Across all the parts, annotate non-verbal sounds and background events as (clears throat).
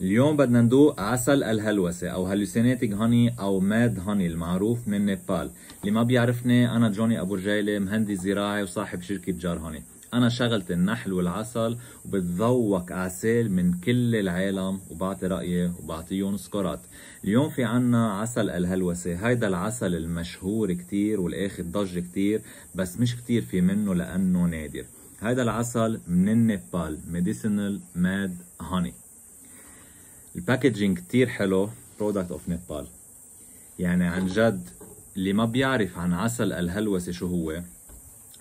اليوم بدنا ندوق عسل الهلوسة أو هلوسينيتك هوني أو ماد هوني المعروف من نيبال اللي ما بيعرفني أنا جوني أبو رجيلة مهندس زراعي وصاحب شركة جار هوني أنا شغلت النحل والعسل وبتذوق عسل من كل العالم وبعطي رأيي وبعطيهم سكورات اليوم في عنا عسل الهلوسة هيدا العسل المشهور كتير والآخد ضج كتير بس مش كتير في منه لأنه نادر هيدا العسل من النيبال ميديسينال ماد هوني الباكجينج كتير حلو برودكت اوف نيبال يعني عن جد اللي ما بيعرف عن عسل الهلوسة شو هو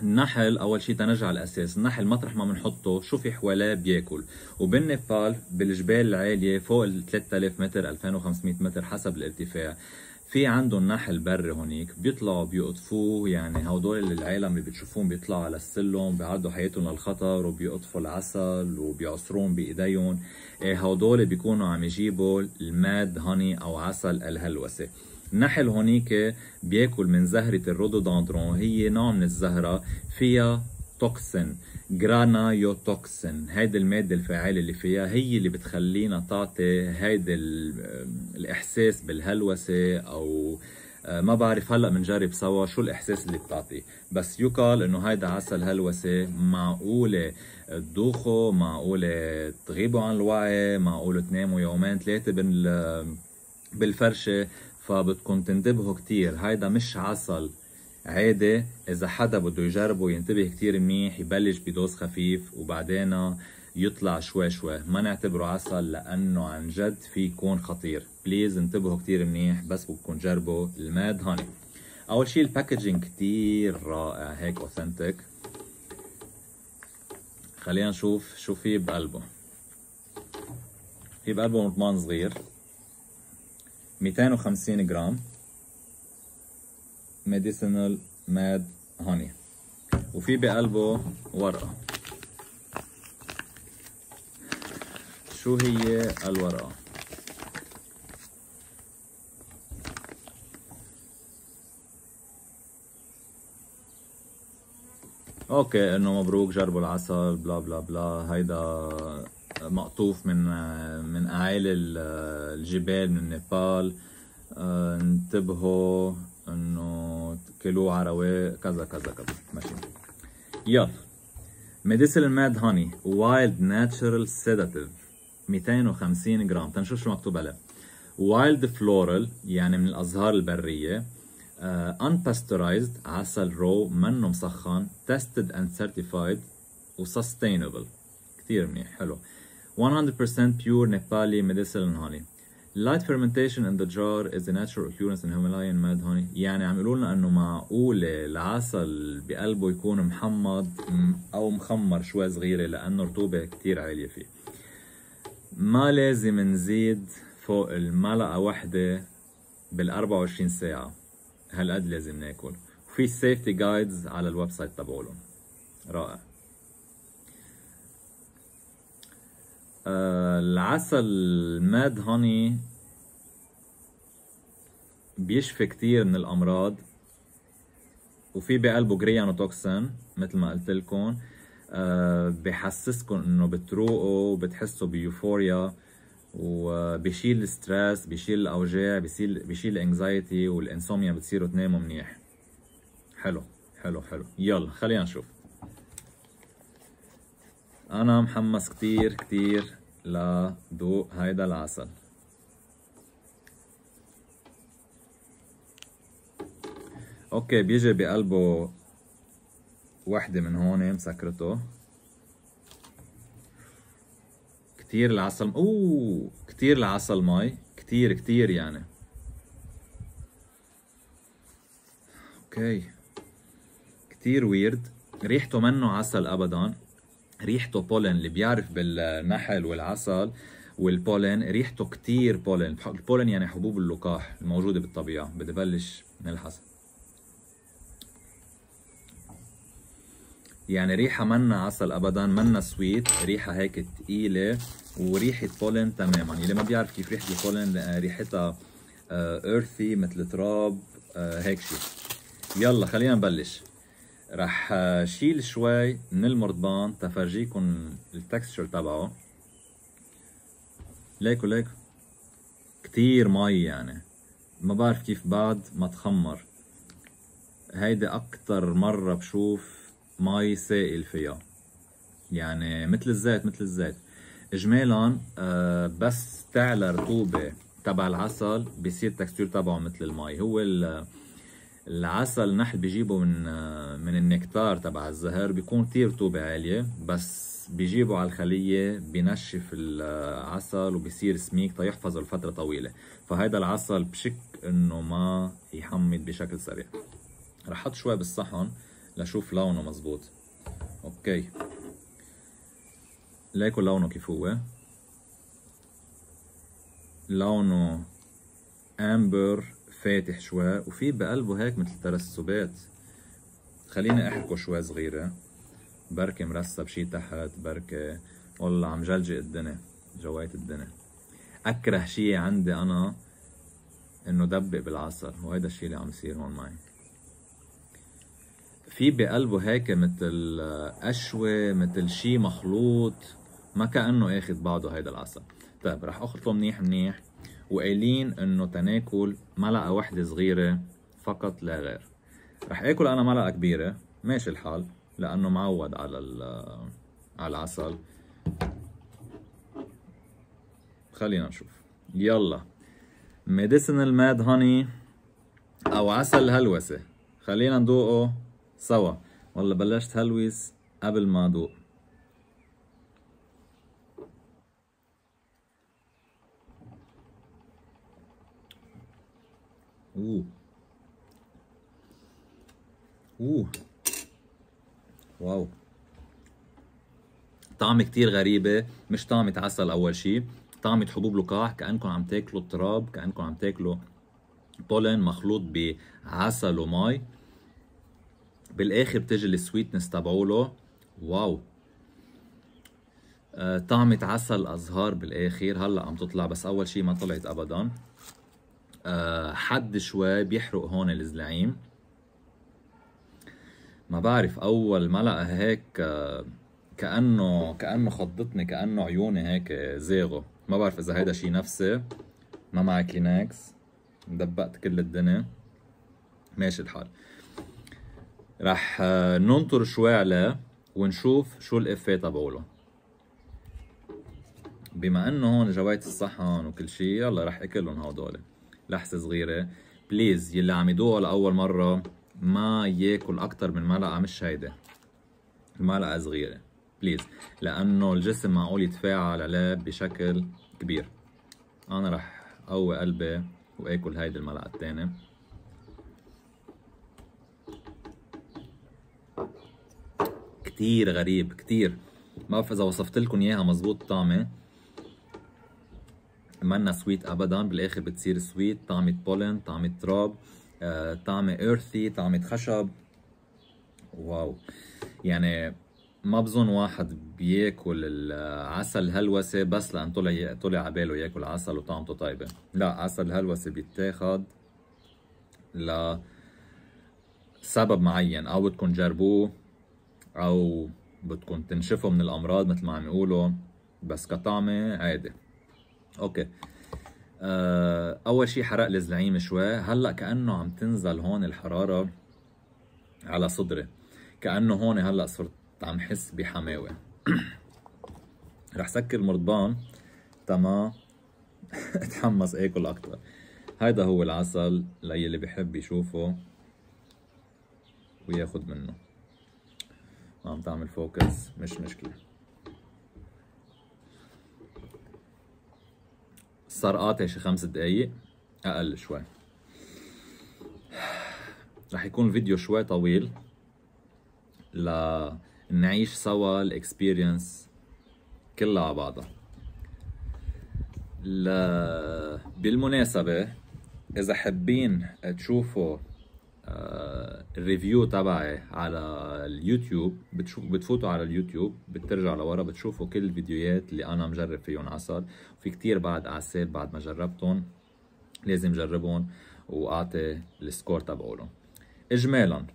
النحل اول شيء تنرجع على الاساس النحل مطرح ما بنحطه شو في حواليه بياكل وبالنيبال بالجبال العاليه فوق ال 3000 متر 2500 متر حسب الارتفاع في عندهم نحل بري هونيك بيطلعوا بيقطفوه يعني هدول اللي العالم اللي بتشوفوهم بيطلعوا على السلم بيعدوا حياتهم للخطر وبيقطفوا العسل وبيعصروهم بايديهم إيه، هدول بيكونوا عم يجيبوا الماد هوني او عسل الهلوسه النحل هونيك بياكل من زهرة الرودودندرون هي نوع من الزهرة فيها توكسين جرانايوتوكسين هيدي الماده الفعاله اللي فيها هي اللي بتخلينا تعطي هيدا الاحساس بالهلوسه او آه، ما بعرف هلا بنجرب سوا شو الاحساس اللي بتعطي بس يقال انه هيدا عسل هلوسه معقوله تدوخوا معقوله تغيبوا عن الوعي معقوله تناموا يومين ثلاثه آه، بالفرشه فبدكم تنتبهوا كتير هيدا مش عسل عادي اذا حدا بده يجربه ينتبه كتير منيح يبلش بدوز خفيف وبعدين يطلع شوي شوي ما نعتبره عسل لانه عن جد في يكون خطير بليز انتبهوا كتير منيح بس بدكم تجربوا الماد هاني اول شيء الباكجينج كتير رائع هيك اوثنتيك خلينا نشوف شو في بقلبه في بقلبه مطمان صغير 250 جرام medicinal mad honey وفي بقلبه ورقة شو هي الورقة؟ اوكي انه مبروك جربوا العسل بلا بلا بلا هيدا مقطوف من من اعالي الجبال من نيبال آه، انتبهوا انه كيلو عروة كذا كذا كذا ماشي يلا ميديسل ماد هاني وايلد ناتشرال سيداتيف 250 جرام تنشوف شو مكتوب عليه وايلد فلورال يعني من الازهار البريه ان آه، باستورايزد عسل رو منه مسخن تيستد اند سيرتيفايد وسستينبل كثير منيح حلو 100% بيور نيبالي ميديسل هاني Light fermentation in the jar is a natural occurrence in Himalayan mad honey يعني عم يقولوا لنا انه معقوله العسل بقلبه يكون محمض او مخمر شوي صغيره لانه رطوبه كتير عاليه فيه ما لازم نزيد فوق الملعقه وحده بال 24 ساعه هالقد لازم ناكل وفي سيفتي جايدز على الويب سايت تبعولهم رائع آه، العسل ماد هاني بيشفي كتير من الامراض وفي بقلبه جريانوتوكسين مثل ما قلت لكم أه بحسسكم انه بتروقوا وبتحسوا بيوفوريا وبشيل الستريس بشيل الاوجاع بشيل بشيل الانكزايتي والانسوميا بتصيروا تناموا منيح حلو حلو حلو يلا خلينا نشوف أنا محمس كتير كتير لذوق هيدا العسل اوكي بيجي بقلبه وحدة من هون إيه، مسكرته كتير العسل اوه كتير العسل مي كتير كتير يعني اوكي كتير ويرد ريحته منه عسل ابدا ريحته بولن اللي بيعرف بالنحل والعسل والبولن ريحته كتير بولن البولن يعني حبوب اللقاح الموجودة بالطبيعة بدي بلش من الحسن يعني ريحة منا عسل ابدا منا سويت ريحة هيك تقيلة وريحة بولن تماما اللي ما بيعرف كيف ريحة البولن آه، ريحتها ايرثي آه، مثل تراب آه، هيك شيء يلا خلينا نبلش رح شيل شوي من المرضبان تفرجيكم التكستشر تبعه ليكو ليكو كتير مي يعني ما بعرف كيف بعد ما تخمر هيدي اكتر مرة بشوف مي سائل فيها يعني مثل الزيت مثل الزيت اجمالا آه، بس تعلى رطوبة تبع العسل بصير التكستور تبعه مثل المي هو العسل نحل بيجيبه من آه، من النكتار تبع الزهر بيكون كتير رطوبة عالية بس بيجيبوا على الخلية بنشف العسل وبصير سميك تيحفظه لفترة طويلة فهيدا العسل بشك انه ما يحمض بشكل سريع رح احط شوي بالصحن لشوف لونه مزبوط اوكي ليكو لونه كيف هو لونه امبر فاتح شوي وفي بقلبه هيك مثل ترسبات خليني احكوا شوي صغيرة بركي مرسب شي تحت بركي والله عم جلجئ الدنيا جويت الدنيا اكره شي عندي انا انه دبق بالعسل وهيدا الشي اللي عم يصير هون معي في بقلبه هيك مثل قشوة مثل شي مخلوط ما كأنه اخذ بعضه هيدا العسل طيب رح اخلطه منيح منيح وقايلين انه تناكل ملعقه واحده صغيره فقط لا غير رح اكل انا ملعقه كبيره ماشي الحال لانه معود على على العسل خلينا نشوف يلا ميديسينال ماد هاني او عسل هلوسه خلينا ندوقه سوا والله بلشت هلوس قبل ما ادوق اوه اوه واو طعمة كتير غريبة مش طعمة عسل أول شيء طعمة حبوب لقاح كأنكم عم تاكلوا تراب كأنكم عم تاكلوا بولن مخلوط بعسل ومي بالآخر بتجي السويتنس تبعوله واو آه، طعمة عسل أزهار بالآخر هلا عم تطلع بس أول شيء ما طلعت أبدا آه، حد شوي بيحرق هون الزلعيم ما بعرف اول ملقه هيك آه، كانه كانه خضتني كانه عيوني هيك زيغوا ما بعرف اذا هيدا شيء نفسي ما معي كلينكس دبقت كل الدنيا ماشي الحال رح آه، ننطر شوي عليه ونشوف شو الافيه تبعوله بما انه هون جوايت الصحن وكل شيء يلا رح اكلهم هدول لحسه صغيره بليز يلي عم يدوقه لاول مره ما ياكل اكثر من ملعقه مش هيدا ملعقه صغيره بليز لانه الجسم معقول يتفاعل عليه بشكل كبير انا رح قوي قلبي واكل هيدي الملعقه الثانيه كتير غريب كتير ما بعرف اذا وصفت لكم اياها مزبوط طعمه منا سويت ابدا بالاخر بتصير سويت طعمه بولن طعمه تراب آه، طعمه ايرثي طعمه خشب واو يعني ما بظن واحد بياكل العسل هلوسه بس لان طلع طلع على باله ياكل عسل وطعمته طيبه لا عسل هلوسه بيتاخد ل سبب معين او بدكم تجربوه او بدكم تنشفوا من الامراض مثل ما عم يقولوا بس كطعمه عادي اوكي آه اول شيء حرق الزعيم شوي هلا كانه عم تنزل هون الحراره على صدري كانه هون هلا صرت عم حس بحماوه (clears throat) رح سكر المرضبان تما (laughs) اتحمس اكل اكثر هيدا هو العسل للي بحب يشوفه وياخذ منه ما عم تعمل فوكس مش مشكله صار قاطع شي خمس دقايق اقل شوي رح يكون فيديو شوي طويل لنعيش سوا الاكسبيرينس كلها على بعضها ل... بالمناسبة إذا حابين تشوفوا الريفيو تبعي على اليوتيوب بتشوف بتفوتوا على اليوتيوب بترجع لورا بتشوفوا كل الفيديوهات اللي انا مجرب فيهم عسل في كتير بعد اعسال بعد ما جربتهم لازم جربهم واعطي السكور تبعولهم اجمالا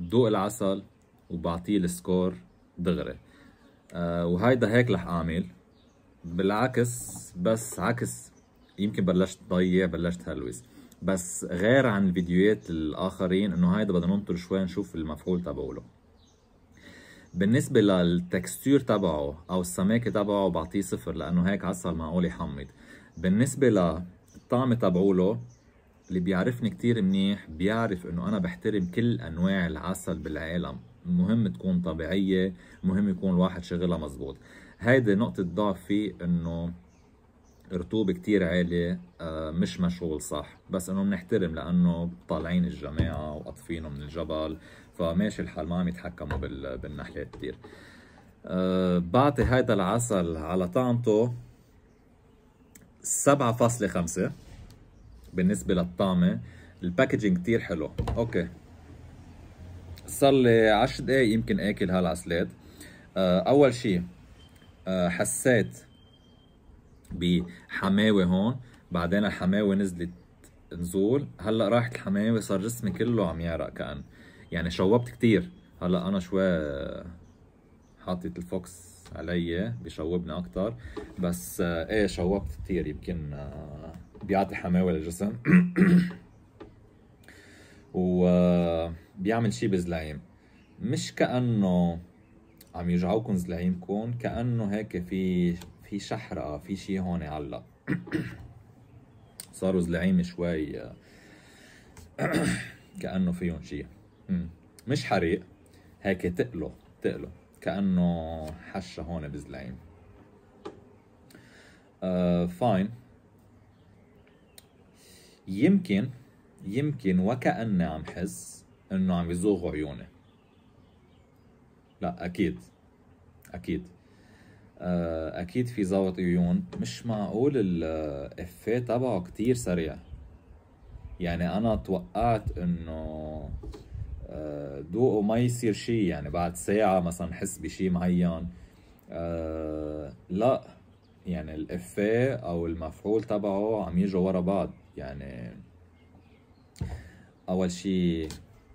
ذوق العسل وبعطيه السكور دغري آه، وهيدا هيك رح اعمل بالعكس بس عكس يمكن بلشت ضيع بلشت هلوس بس غير عن الفيديوهات الاخرين انه هيدا بدنا ننطر شوي نشوف المفعول تبعه له بالنسبه للتكستير تبعه او السماكه تبعه بعطيه صفر لانه هيك عسل معقول يحمض بالنسبه للطعم تبعوله اللي بيعرفني كتير منيح بيعرف انه انا بحترم كل انواع العسل بالعالم مهم تكون طبيعيه مهم يكون الواحد شغلها مزبوط هيدي نقطه ضعف فيه انه رطوبة كتير عالية آه، مش مشغول صح بس انه بنحترم لانه طالعين الجماعة وقطفينه من الجبل فماشي الحال ما عم يتحكموا بالنحلات كتير آه، بعطي هيدا العسل على طعمته سبعة فاصلة خمسة بالنسبة للطعمة الباكجينج كتير حلو اوكي صار لي 10 دقايق يمكن اكل هالعسلات آه، اول شيء حسيت بحماوه هون بعدين الحماوه نزلت نزول هلا راحت الحماوه صار جسمي كله عم يعرق كان يعني شوبت كتير هلا انا شوي حاطط الفوكس علي بشوبنا اكثر بس آه، ايه شوبت كتير يمكن آه، بيعطي حماوه للجسم (coughs) وبيعمل آه، شيء بزلايم مش كانه عم يجعوكم زلايمكم كانه هيك في في شحرقه في شيء هون علق صاروا زلعيم شوي آه، (clears throat) كانه فيهم شيء مش حريق هيك تقلو تقلو كانه حشه هون بزلعيم فاين آه، يمكن يمكن وكأني عم حس انه عم يزوغوا عيوني لا اكيد اكيد آه، اكيد في ضغط عيون مش معقول الافيه تبعه كتير سريع يعني انا توقعت انه دوقه آه، ما يصير شيء يعني بعد ساعة مثلا حس بشيء معين آه، لا يعني الإفيه أو المفعول تبعه عم يجوا ورا بعض يعني أول شيء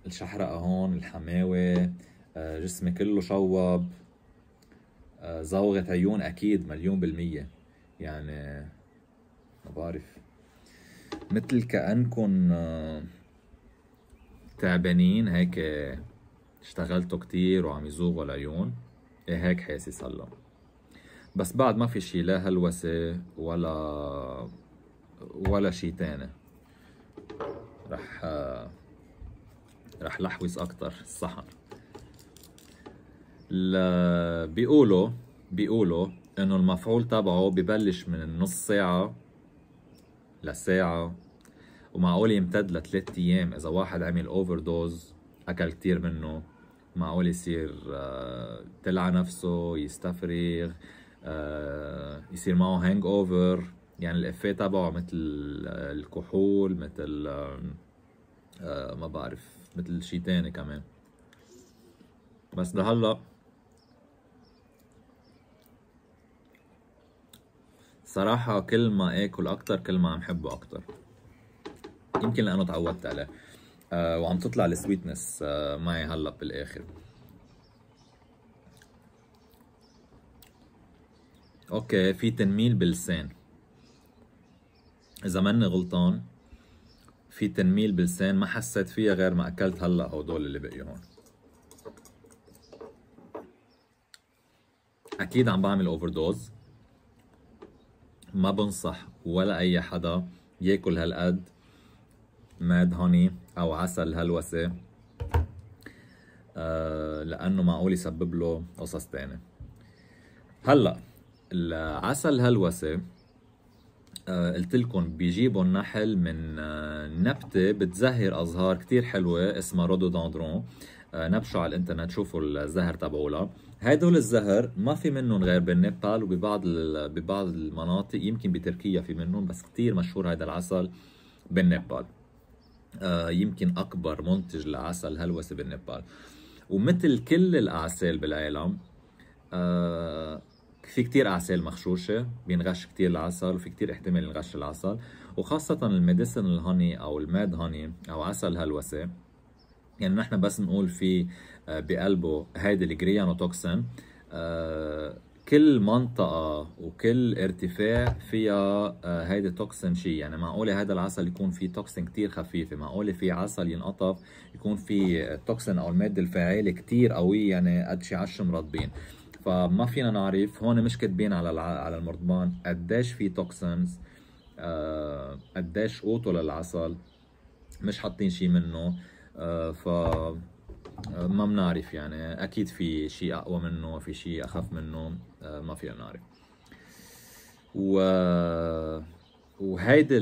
الشحرقة هون الحماوة جسمي كله شوب زوغة آه، عيون اكيد مليون بالمية يعني آه، ما بعرف مثل كأنكم آه، تعبانين هيك اشتغلتوا كتير وعم يزوغوا العيون ايه هيك حاسس هلا بس بعد ما في شي لا هلوسة ولا ولا شي تاني رح رح لحوس اكتر الصحن بيقولوا بيقولوا انه المفعول تبعه ببلش من النص ساعة لساعة ومعقول يمتد لثلاث ايام اذا واحد عمل اوفر دوز اكل كتير منه معقول يصير آه، تلعى نفسه يستفرغ آه، يصير معه هانج اوفر يعني الافيه تبعه مثل الكحول مثل آه، ما بعرف مثل شيء تاني كمان بس لهلا صراحة كل ما اكل اكتر كل ما عم حبه اكتر يمكن لانه تعودت عليه آه وعم تطلع السويتنس آه معي هلا بالاخر اوكي في تنميل باللسان اذا ماني غلطان في تنميل باللسان ما حسيت فيها غير ما اكلت هلا هدول اللي بقيوا هون اكيد عم بعمل اوفر دوز ما بنصح ولا اي حدا ياكل هالقد ماد هوني او عسل هلوسه آه لانه معقول يسبب له قصص تانية هلا العسل هلوسه آه قلت لكم بيجيبوا النحل من آه نبته بتزهر ازهار كتير حلوه اسمها رودودوندرون آه نبشوا على الانترنت شوفوا الزهر تبعولها هدول الزهر ما في منهم غير بالنيبال وببعض ببعض المناطق يمكن بتركيا في منهم بس كثير مشهور هذا العسل بالنيبال آه يمكن اكبر منتج لعسل هلوسه بالنيبال ومثل كل الاعسال بالعالم آه في كتير اعسال مغشوشه بينغش كتير العسل وفي كتير احتمال ينغش العسل وخاصه الميديسن الهاني او الماد هاني او عسل هلوسه يعني نحن بس نقول في آه، بقلبه هيدي الجريانوتوكسين آه، كل منطقة وكل ارتفاع فيها آه، هيدي توكسين شيء يعني معقولة هذا العسل يكون فيه توكسين كتير خفيفة معقولة في عسل ينقطف يكون فيه توكسن أو المادة الفعالة كتير قوية يعني قد شي عشر مرطبين فما فينا نعرف هون مش كاتبين على الع... على المرضبان قديش في توكسنز قديش قوته للعسل مش حاطين شيء منه آه، ف آه، ما بنعرف يعني اكيد في شيء اقوى منه في شيء اخف منه آه، ما فينا نعرف و وهيدي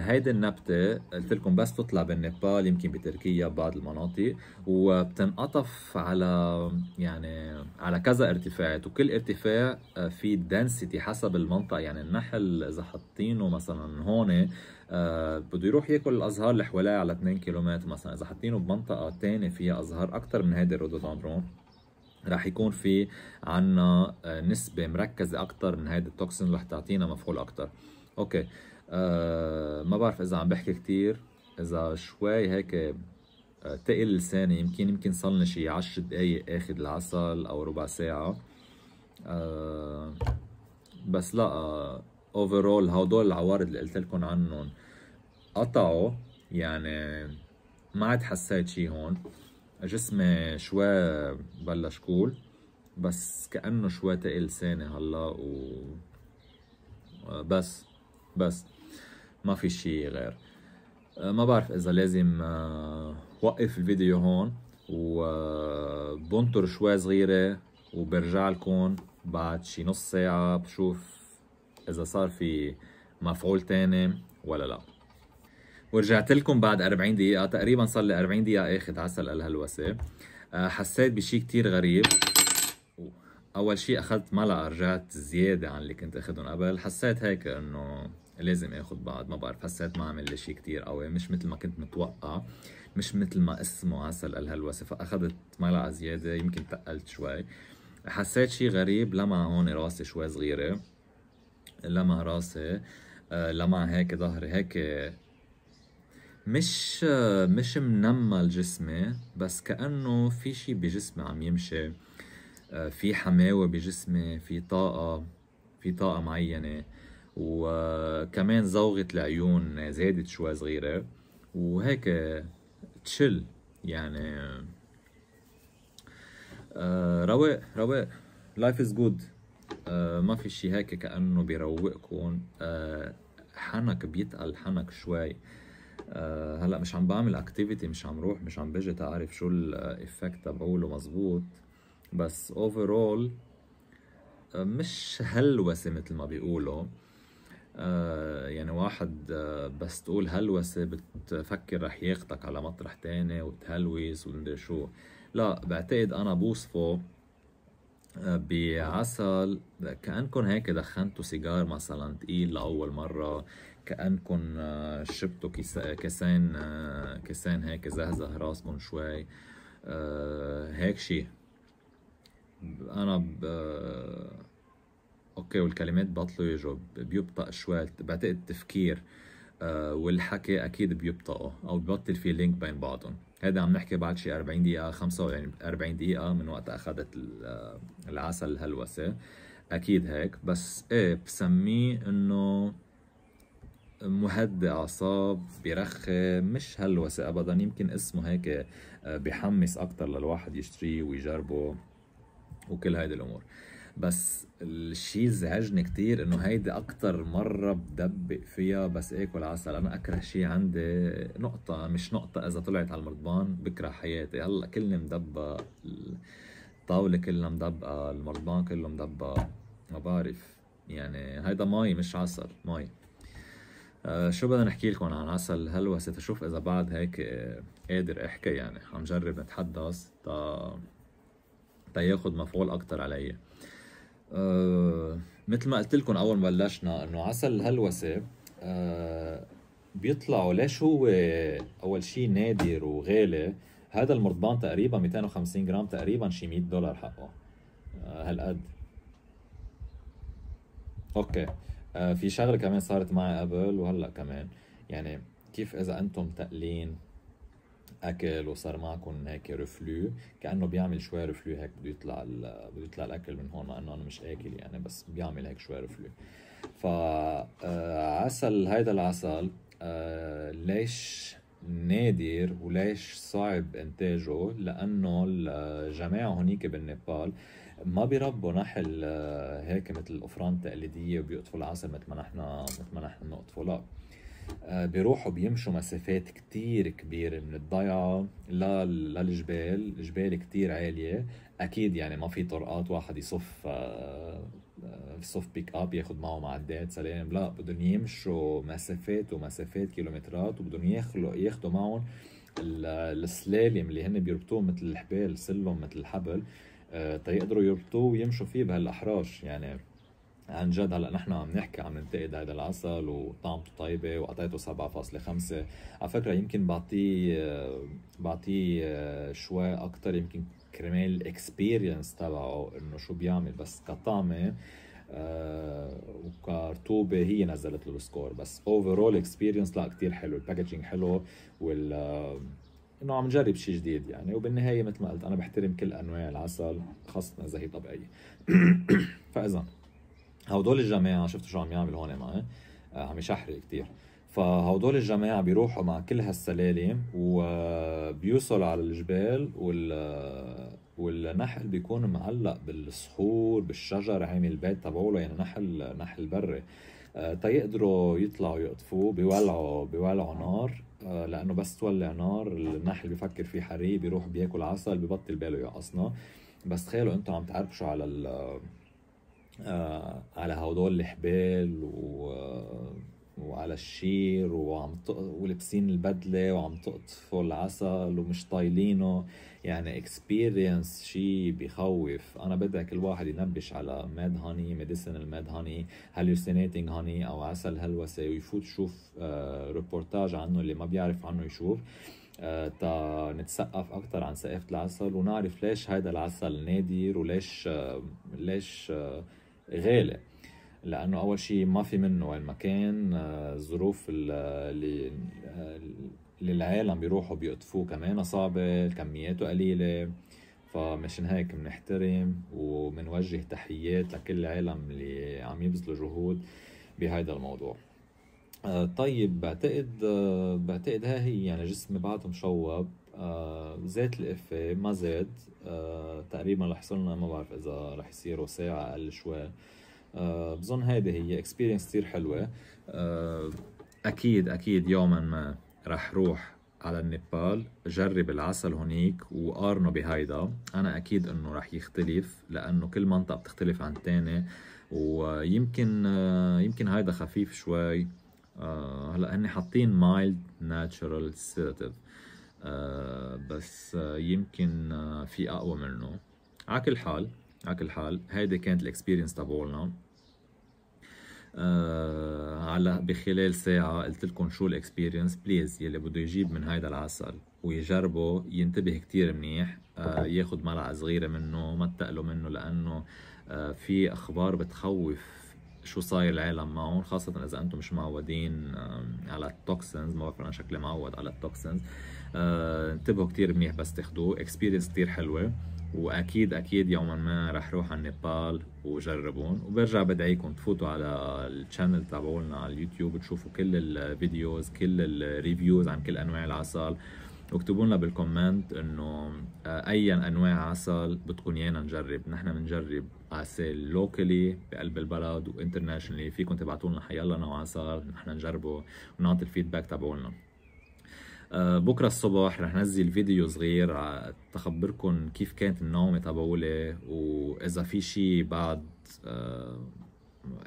هيدي النبته قلت لكم بس تطلع بالنيبال يمكن بتركيا ببعض المناطق وبتنقطف على يعني على كذا ارتفاعات وكل ارتفاع آه، في دنسيتي حسب المنطقه يعني النحل اذا حاطينه مثلا هون آه، بده يروح ياكل الازهار اللي حواليه على 2 كيلومتر مثلا اذا حاطينه بمنطقه ثانيه فيها ازهار اكثر من هيدي الرودودندرون راح يكون في عنا آه، نسبه مركزه اكثر من هيدي التوكسين رح تعطينا مفعول اكثر اوكي آه، ما بعرف اذا عم بحكي كثير اذا شوي هيك آه، تقل لساني يمكن يمكن لنا شي 10 دقايق اخذ العسل او ربع ساعه آه بس لا اوفرول آه، هدول العوارض اللي قلت لكم عنهم قطعوا يعني ما عاد حسيت شي هون جسمي شوي بلش كول بس كانه شوي تقل لساني هلا و بس بس ما في شيء غير أه، ما بعرف اذا لازم أه، وقف الفيديو هون وبنطر أه، شوي صغيرة وبرجع لكم بعد شي نص ساعة بشوف اذا صار في مفعول تاني ولا لا ورجعت لكم بعد 40 دقيقة تقريبا صار لي 40 دقيقة اخذ عسل الهلوسة حسيت بشي كتير غريب اول شي اخذت ملعقة رجعت زيادة عن اللي كنت اخذهم قبل حسيت هيك انه لازم اخذ بعض ما بعرف حسيت ما عمل لي شيء كثير قوي مش مثل ما كنت متوقع مش مثل ما اسمه عسل الهلوسه فاخذت ملعقه زياده يمكن تقلت شوي حسيت شيء غريب لمع هون راسي شوي صغيره لمع راسي آه، لمع هيك ظهري هيك مش مش منمل جسمي بس كانه في شيء بجسمي عم يمشي آه، في حماوه بجسمي في طاقه في طاقه معينه وكمان زوغة العيون زادت شوي صغيرة وهيك تشل يعني آه، رواق رواق لايف از جود ما في شيء هيك كأنه بيروقكم آه، حنك بيتقل حنك شوي أه هلا مش عم بعمل اكتيفيتي مش عم روح مش عم بجي تعرف شو الايفكت تبعوله مزبوط بس اوفرول آه، مش هلوسه مثل ما بيقولوا آه، يعني واحد آه، بس تقول هلوسة بتفكر رح ياخدك على مطرح تاني وتهلوس ومدري شو لا بعتقد أنا بوصفه آه، بعسل كأنكم هيك دخنتوا سيجار مثلا تقيل لأول مرة كأنكم شبتوا كيسين كيسين هيك زهزه راسكم شوي هيك شي أنا ب... اوكي والكلمات بطلوا يجوا بيبطأ شوي بعتقد التفكير آه، والحكي اكيد بيبطئوا او ببطل في لينك بين بعضهم هذا عم نحكي بعد شي 40 دقيقه 45 دقيقه من وقت اخذت آه، العسل الهلوسه اكيد هيك بس ايه بسميه انه مهدئ اعصاب بيرخي مش هلوسه ابدا يمكن اسمه هيك آه، بحمس اكثر للواحد يشتريه ويجربه وكل هيدي الامور بس الشيء زعجني كتير انه هيدي اكتر مره بدبق فيها بس اكل عسل انا اكره شيء عندي نقطه مش نقطه اذا طلعت على المرضبان بكره حياتي هلا كلني مدبق الطاوله كلها مدبقه المرضبان كله مدبق ما بعرف يعني هيدا مي مش عسل مي أه شو بدنا نحكي لكم عن عسل الهلوسه تشوف اذا بعد هيك آه، قادر احكي يعني عم جرب نتحدث تا تا ياخد مفعول اكتر علي أه مثل ما قلت لكم اول ما بلشنا انه عسل الهلوسه أه بيطلعوا ليش هو اول شيء نادر وغالي هذا المرضبان تقريبا 250 جرام تقريبا شي 100 دولار حقه أه هالقد اوكي آه، في شغله كمان صارت معي قبل وهلا كمان يعني كيف اذا انتم تقلين اكل وصار معكم هيك رفلو كانه بيعمل شوي رفلو هيك بده يطلع بده يطلع الاكل من هون مع انه انا مش اكل يعني بس بيعمل هيك شوي رفلو فعسل آه، هيدا العسل آه، ليش نادر وليش صعب انتاجه لانه الجماعه هونيك بالنيبال ما بيربوا نحل آه، هيك مثل الافران التقليديه وبيقطفوا العسل مثل ما نحن مثل ما نحن بنقطفه لا آه، بيروحوا بيمشوا مسافات كتير كبيرة من الضيعة للجبال الجبال كتير عالية أكيد يعني ما في طرقات واحد يصف آه، آه، يصف بيك أب ياخذ معه معدات سلام لا بدهم يمشوا مسافات ومسافات كيلومترات وبدهم ياخذوا ياخذوا معهم السلالم اللي هن بيربطوه مثل الحبال سلم مثل الحبل تيقدروا يربطوه ويمشوا فيه بهالأحراش يعني عن جد هلا نحن عم نحكي عم ننتقد هذا العسل وطعمته طيبه واعطيته 7.5 على فكره يمكن بعطيه بعطيه شوي اكثر يمكن كرمال الاكسبيرينس تبعه انه شو بيعمل بس كطعمه آه وكرطوبه هي نزلت له السكور بس اوفرول اكسبيرينس لا كثير حلو الباكجينج حلو وال آه، انه عم نجرب شيء جديد يعني وبالنهايه مثل ما قلت انا بحترم كل انواع العسل خاصه اذا هي طبيعيه (coughs) فاذا هودول الجماعه شفتوا شو عم يعمل هون معي آه، عم يشحرق كثير فهودول الجماعه بيروحوا مع كل هالسلالم وبيوصلوا آه، على الجبال وال آه، والنحل بيكون معلق بالصخور بالشجر عامل بيت تبعوله يعني نحل نحل بري تيقدروا يطلعوا يقطفوه بيولعوا بيولعوا نار لانه بس تولع نار النحل بفكر في حريق بيروح بياكل عسل ببطل باله يقصنا بس تخيلوا انتم عم تعرفشوا على آه، على هدول الحبال و وعلى الشير وعم تق... ولابسين البدله وعم تقطفوا العسل ومش طايلينه يعني اكسبيرينس شيء بخوف انا بدعي كل واحد ينبش على ماد هاني ميديسينال ماد هاني هلوسينيتنج هاني او عسل هلوسه ويفوت يشوف ريبورتاج آه، عنه اللي ما بيعرف عنه يشوف آه، تا نتسقف اكثر عن ثقافه العسل ونعرف ليش هذا العسل نادر وليش ليش غالي لانه اول شيء ما في منه وين ما كان الظروف آه، اللي اللي آه، العالم آه، بيروحوا بيقطفوه كمان صعبه كمياته قليله فمشان هيك بنحترم وبنوجه تحيات لكل العالم اللي عم يبذلوا جهود بهذا الموضوع طيب بعتقد بعتقد ها هي يعني جسمي بعده مشوب آه، زيت الافه إيه، ما زاد آه تقريبا رح لنا ما بعرف اذا رح يصيروا ساعة اقل شوي آه بظن هيدي هي اكسبيرينس كثير حلوة آه اكيد اكيد يوما ما رح روح على النيبال جرب العسل هونيك وقارنه بهيدا انا اكيد انه رح يختلف لانه كل منطقه بتختلف عن الثانيه ويمكن آه، يمكن هيدا خفيف شوي آه، هلا هن حاطين مايلد ناتشرال سيداتيف بس آه، يمكن آه، في اقوى منه على كل حال على كل حال هيدي كانت الاكسبيرينس تبعولنا على آه، بخلال ساعة قلت لكم شو الاكسبيرينس بليز يلي بده يجيب من هيدا العسل ويجربه ينتبه كتير منيح ياخد ملعقة صغيرة منه ما تقلو منه لأنه في أخبار بتخوف شو صاير العالم معه خاصة إذا أنتم مش معودين على التوكسنز ما بعرف أنا شكلي معود على التوكسنز آه، انتبهوا كثير منيح بس تاخذوه اكسبيرينس كثير حلوه واكيد اكيد يوما ما رح روح على نيبال وجربون وبرجع بدعيكم تفوتوا على الشانل تبعولنا على اليوتيوب تشوفوا كل الفيديوز كل الريفيوز عن كل انواع العسل واكتبوا لنا بالكومنت انه آه، اي انواع عسل بدكم ايانا نجرب نحن بنجرب عسل لوكلي بقلب البلد وانترناشونالي فيكم تبعتوا لنا حيلا نوع عسل نحن نجربه ونعطي الفيدباك تبعولنا آه، بكره الصبح رح ننزل فيديو صغير تخبركم كيف كانت النومه تبعولي واذا في شيء بعد آه،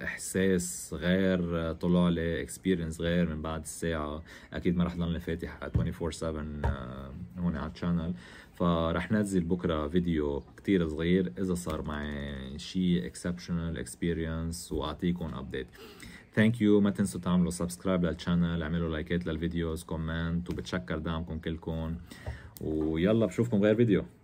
احساس غير طلع لي اكسبيرينس غير من بعد الساعه اكيد ما رح ضلني فاتح 24 7 آه، هون على الشانل فرح نزل بكره فيديو كتير صغير اذا صار معي شيء اكسبشنال اكسبيرينس واعطيكم ابديت ثانك يو ما تنسوا تعملوا سبسكرايب للشانل اعملوا لايكات للفيديوز كومنت وبتشكر دعمكم كلكم ويلا بشوفكم غير فيديو